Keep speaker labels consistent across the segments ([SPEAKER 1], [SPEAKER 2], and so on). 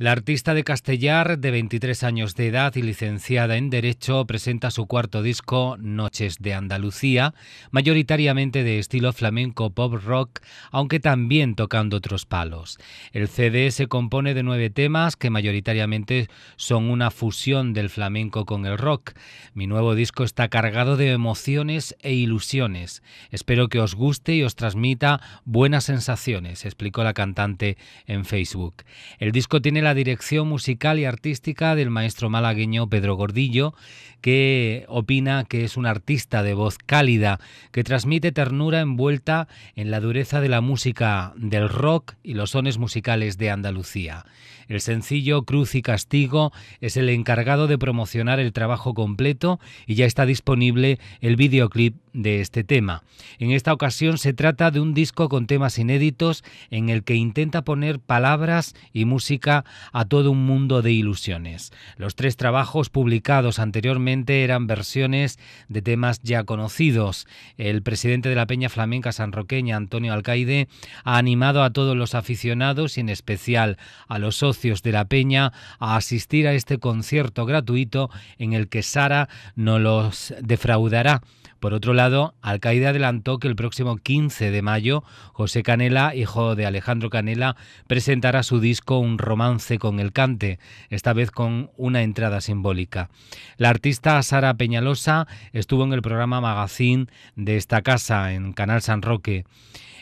[SPEAKER 1] La artista de Castellar, de 23 años de edad y licenciada en Derecho, presenta su cuarto disco, Noches de Andalucía, mayoritariamente de estilo flamenco pop rock, aunque también tocando otros palos. El CD se compone de nueve temas que mayoritariamente son una fusión del flamenco con el rock. Mi nuevo disco está cargado de emociones e ilusiones. Espero que os guste y os transmita buenas sensaciones, explicó la cantante en Facebook. El disco tiene la dirección musical y artística del maestro malagueño Pedro Gordillo, que opina que es un artista de voz cálida, que transmite ternura envuelta en la dureza de la música del rock y los sones musicales de Andalucía. El sencillo Cruz y Castigo es el encargado de promocionar el trabajo completo y ya está disponible el videoclip de este tema. En esta ocasión se trata de un disco con temas inéditos en el que intenta poner palabras y música a todo un mundo de ilusiones. Los tres trabajos publicados anteriormente eran versiones de temas ya conocidos. El presidente de la Peña Flamenca Sanroqueña, Antonio Alcaide, ha animado a todos los aficionados y en especial a los socios de la Peña a asistir a este concierto gratuito en el que Sara no los defraudará. Por otro lado, Alcaide adelantó que el próximo 15 de mayo, José Canela, hijo de Alejandro Canela, presentará su disco Un romance con el cante, esta vez con una entrada simbólica. La artista Sara Peñalosa estuvo en el programa Magazine de esta casa, en Canal San Roque.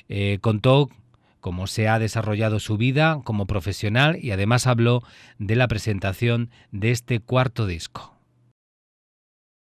[SPEAKER 1] Eh, contó cómo se ha desarrollado su vida como profesional y además habló de la presentación de este cuarto disco.